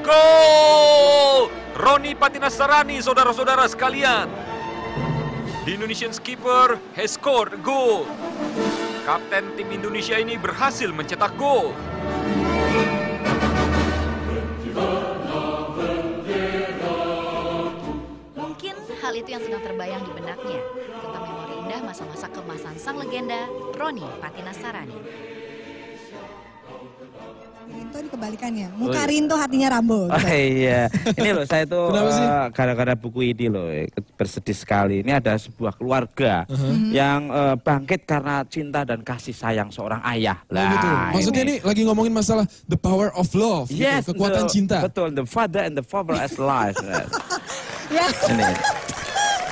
gol! Roni Patinasarani, saudara-saudara sekalian. The Indonesian skipper has scored a goal. Kapten tim Indonesia ini berhasil mencetak gol. Mungkin hal itu yang sedang terbayang di benaknya tentang memori indah masa-masa kemasan sang legenda Roni Patinasarani. Rinto ini kebalikannya. Oh, Muka iya. Rinto hatinya Rambo. Oh, gitu. iya. Ini loh saya tuh eh, gara-gara uh, buku ini loh eh, bersedih sekali. Ini ada sebuah keluarga uh -huh. Mm-hmm. yang uh, bangkit karena cinta dan kasih sayang seorang ayah. Oh, lah, gitu. Maksudnya ini. ini lagi ngomongin masalah the power of love, gitu, yes, gitu, kekuatan the, cinta. Betul, the father and the father as life. ya. Ini.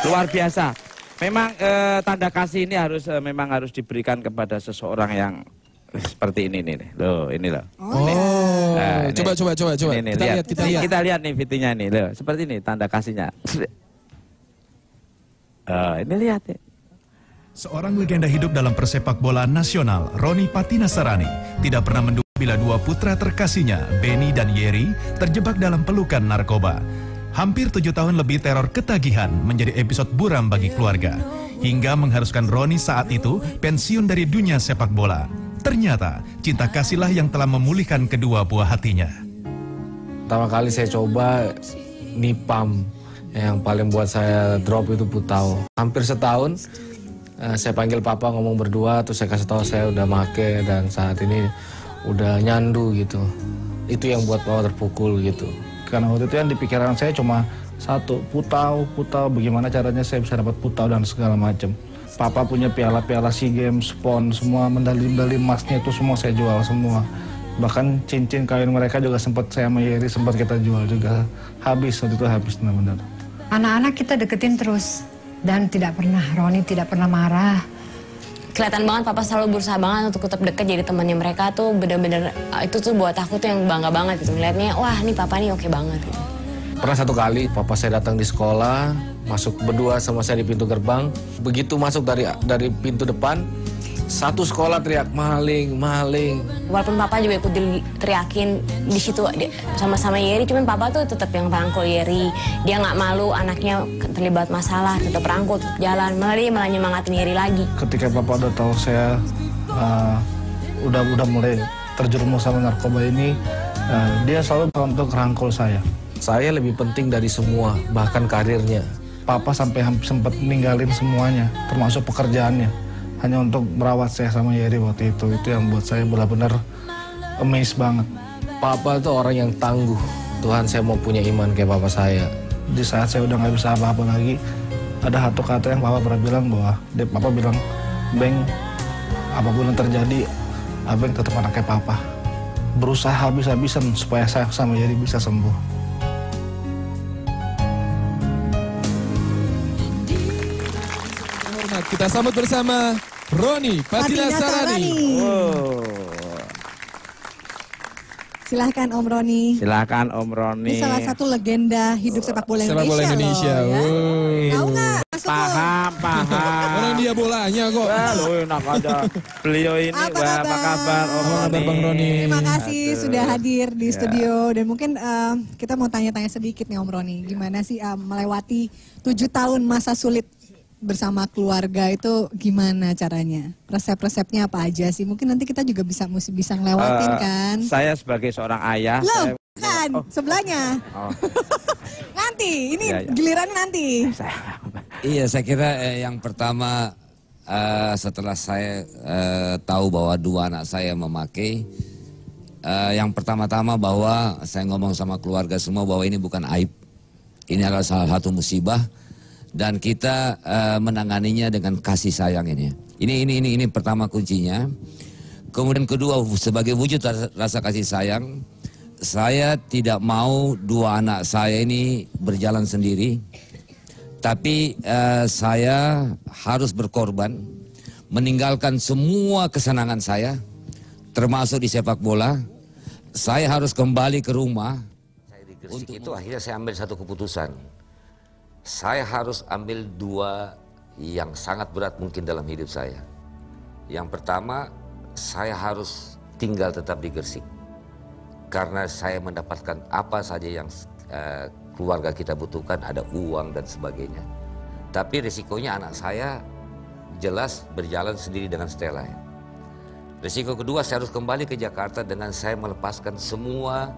Luar biasa. Memang eh, tanda kasih ini harus eh, memang harus diberikan kepada seseorang yang seperti ini nih, loh ini loh. Oh. oh nah, coba coba coba coba. Ini kita lihat, kita lihat. Kita lihat nih vt nih, loh. Seperti ini tanda kasihnya. Eh, ini lihat ya. Seorang legenda hidup dalam persepak bola nasional, Roni Patinasarani, tidak pernah menduga bila dua putra terkasihnya, Benny dan Yeri, terjebak dalam pelukan narkoba. Hampir tujuh tahun lebih teror ketagihan menjadi episode buram bagi keluarga, hingga mengharuskan Roni saat itu pensiun dari dunia sepak bola. Ternyata cinta kasihlah yang telah memulihkan kedua buah hatinya. Pertama kali saya coba nipam yang paling buat saya drop itu putau. Hampir setahun eh, saya panggil papa ngomong berdua terus saya kasih tahu saya udah make dan saat ini udah nyandu gitu. Itu yang buat papa terpukul gitu. Karena waktu itu yang di saya cuma satu putau putau bagaimana caranya saya bisa dapat putau dan segala macam papa punya piala-piala SEA Games, PON, semua medali-medali emasnya itu semua saya jual semua. Bahkan cincin kawin mereka juga sempat saya sama sempat kita jual juga. Habis waktu itu habis benar-benar. Anak-anak kita deketin terus dan tidak pernah Roni tidak pernah marah. Kelihatan banget papa selalu berusaha banget untuk tetap deket jadi temannya mereka tuh bener-bener ah, itu tuh buat aku tuh yang bangga banget gitu. Melihatnya wah ini papa nih oke okay banget Pernah satu kali papa saya datang di sekolah, masuk berdua sama saya di pintu gerbang. Begitu masuk dari dari pintu depan, satu sekolah teriak maling, maling. Walaupun papa juga ikut teriakin di situ sama-sama Yeri, cuman papa tuh tetap yang rangkul Yeri. Dia nggak malu anaknya terlibat masalah, tetap rangkul, jalan. Malah dia malah nyemangatin Yeri lagi. Ketika papa udah tahu saya uh, udah udah mulai terjerumus sama narkoba ini, uh, dia selalu untuk rangkul saya. Saya lebih penting dari semua, bahkan karirnya papa sampai sempat ninggalin semuanya, termasuk pekerjaannya. Hanya untuk merawat saya sama Yeri waktu itu. Itu yang buat saya benar-benar amazed banget. Papa itu orang yang tangguh. Tuhan saya mau punya iman kayak papa saya. Di saat saya udah nggak bisa apa-apa lagi, ada satu kata yang papa pernah bilang bahwa, dia, papa bilang, Beng, apapun yang terjadi, Abeng tetap anaknya papa. Berusaha habis-habisan supaya saya sama Yeri bisa sembuh. Kita sambut bersama Roni Patina Sarani. Silahkan Om Roni. Silahkan Om Roni. Ini salah satu legenda hidup sepak bola Indonesia. Sepak bola Indonesia. Loh, ya. Tahu nggak? Paham, paham. Orang dia bolanya kok. Ya, lu enak aja. Beliau ini, apa wah, kabar? apa kabar Om Roni? Bang Roni. Terima kasih Aduh. sudah hadir di ya. studio. Dan mungkin uh, kita mau tanya-tanya sedikit nih Om Roni. Gimana sih uh, melewati tujuh tahun masa sulit bersama keluarga itu gimana caranya? Resep-resepnya apa aja sih? Mungkin nanti kita juga bisa mesti bisa ngelewatin uh, kan? Saya sebagai seorang ayah. Loh, saya... kan oh. sebelahnya. Oh. nanti, ini ya, ya. giliran nanti. iya, saya kira eh, yang pertama eh, setelah saya eh, tahu bahwa dua anak saya memakai. Uh, yang pertama-tama bahwa saya ngomong sama keluarga semua bahwa ini bukan aib. Ini adalah salah satu musibah dan kita uh, menanganinya dengan kasih sayang ini. Ini ini ini ini pertama kuncinya. Kemudian kedua sebagai wujud rasa kasih sayang, saya tidak mau dua anak saya ini berjalan sendiri. Tapi uh, saya harus berkorban meninggalkan semua kesenangan saya termasuk di sepak bola. Saya harus kembali ke rumah. Saya itu akhirnya saya ambil satu keputusan saya harus ambil dua yang sangat berat mungkin dalam hidup saya. Yang pertama, saya harus tinggal tetap di Gersik Karena saya mendapatkan apa saja yang uh, keluarga kita butuhkan, ada uang dan sebagainya. Tapi risikonya anak saya jelas berjalan sendiri dengan Stella. Ya. Risiko kedua, saya harus kembali ke Jakarta dengan saya melepaskan semua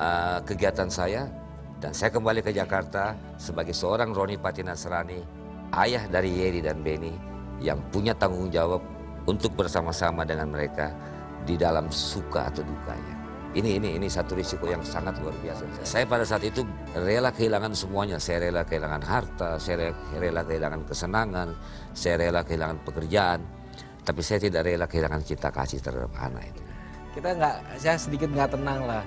uh, kegiatan saya dan saya kembali ke Jakarta sebagai seorang Roni Patinasrani, ayah dari Yeri dan Beni yang punya tanggung jawab untuk bersama-sama dengan mereka di dalam suka atau dukanya. Ini ini ini satu risiko yang sangat luar biasa. Saya pada saat itu rela kehilangan semuanya. Saya rela kehilangan harta, saya rela kehilangan kesenangan, saya rela kehilangan pekerjaan. Tapi saya tidak rela kehilangan cinta kasih terhadap anak itu. Kita nggak, saya sedikit nggak tenang lah.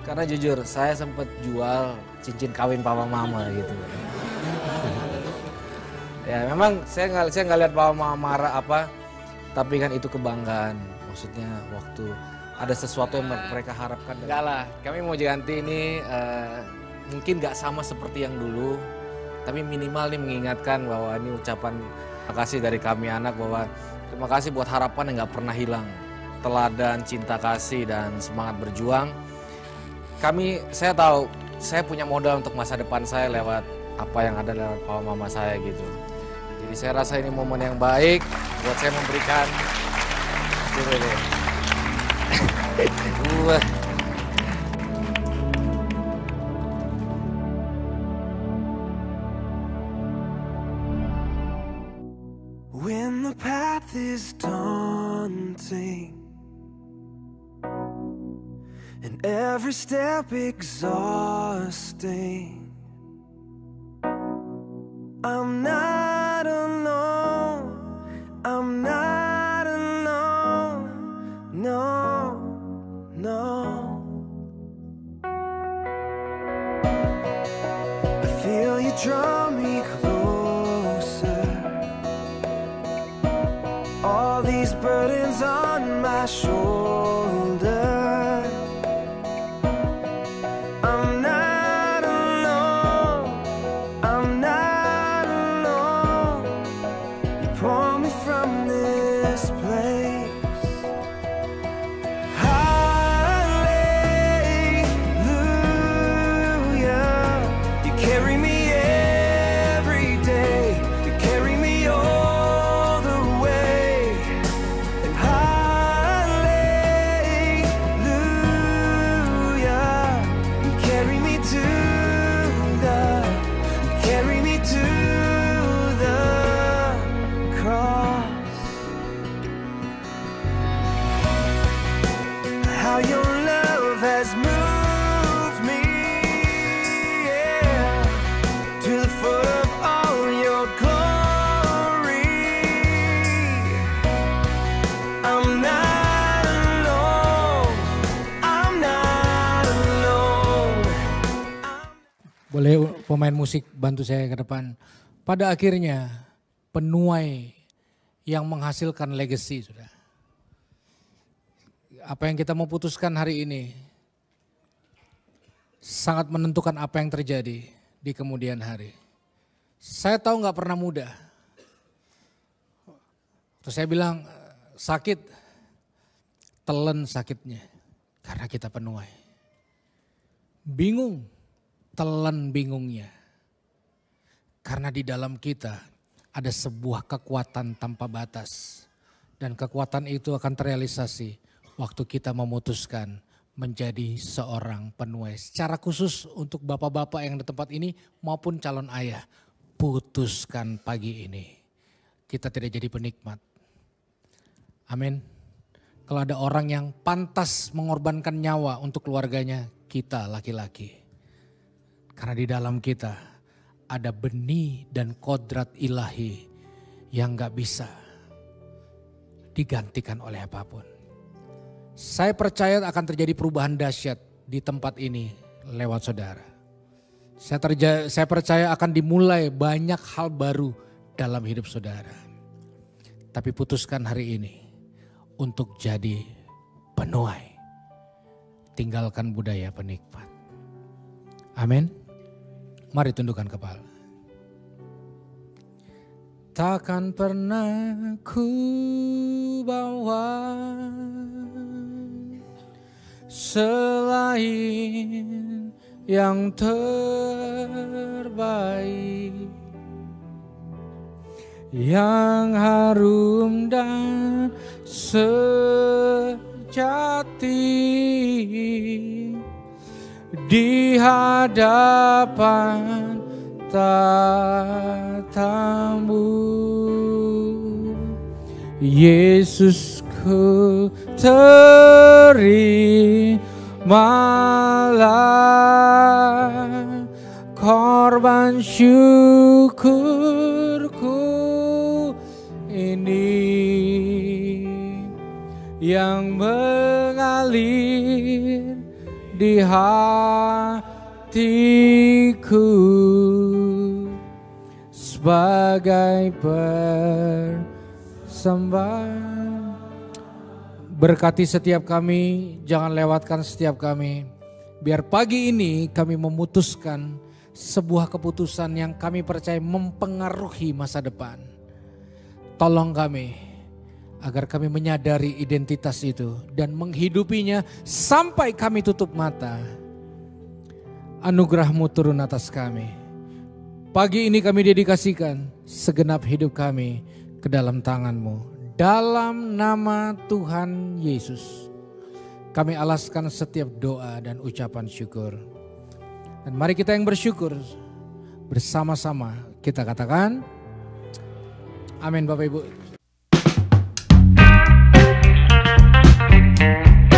Karena jujur, saya sempat jual cincin kawin papa mama gitu. ya memang saya nggak saya nggak lihat papa mama marah apa, tapi kan itu kebanggaan. Maksudnya waktu ada sesuatu yang mereka harapkan. Enggak lah, kami mau ganti ini uh, mungkin nggak sama seperti yang dulu, tapi minimal nih mengingatkan bahwa ini ucapan terima kasih dari kami anak bahwa terima kasih buat harapan yang nggak pernah hilang, teladan, cinta kasih dan semangat berjuang kami saya tahu saya punya modal untuk masa depan saya lewat apa yang ada dalam papa mama saya gitu. Jadi saya rasa ini momen yang baik buat saya memberikan gitu deh. When the path is daunting and every step exhausting. I'm not. Boleh pemain musik bantu saya ke depan. Pada akhirnya penuai yang menghasilkan legacy sudah. Apa yang kita mau putuskan hari ini sangat menentukan apa yang terjadi di kemudian hari. Saya tahu nggak pernah mudah. Terus saya bilang sakit, telan sakitnya karena kita penuai. Bingung, telan bingungnya. Karena di dalam kita ada sebuah kekuatan tanpa batas. Dan kekuatan itu akan terrealisasi waktu kita memutuskan menjadi seorang penuai. Secara khusus untuk bapak-bapak yang di tempat ini maupun calon ayah. Putuskan pagi ini. Kita tidak jadi penikmat. Amin. Kalau ada orang yang pantas mengorbankan nyawa untuk keluarganya, kita laki-laki karena di dalam kita ada benih dan kodrat ilahi yang gak bisa digantikan oleh apapun. Saya percaya akan terjadi perubahan dahsyat di tempat ini lewat saudara. Saya, terja, saya percaya akan dimulai banyak hal baru dalam hidup saudara. Tapi putuskan hari ini untuk jadi penuai. Tinggalkan budaya penikmat. Amin. Mari tundukkan kepala. Takkan pernah ku bawa selain yang terbaik yang harum dan sejati di hadapan tatamu Yesus Yesusku terimalah korban syukurku ini yang mengalir di hatiku sebagai persembahan. Berkati setiap kami, jangan lewatkan setiap kami. Biar pagi ini kami memutuskan sebuah keputusan yang kami percaya mempengaruhi masa depan. Tolong kami agar kami menyadari identitas itu dan menghidupinya sampai kami tutup mata. Anugerahmu turun atas kami. Pagi ini kami dedikasikan segenap hidup kami ke dalam tanganmu. Dalam nama Tuhan Yesus. Kami alaskan setiap doa dan ucapan syukur. Dan mari kita yang bersyukur bersama-sama kita katakan. Amin Bapak Ibu. Thank you.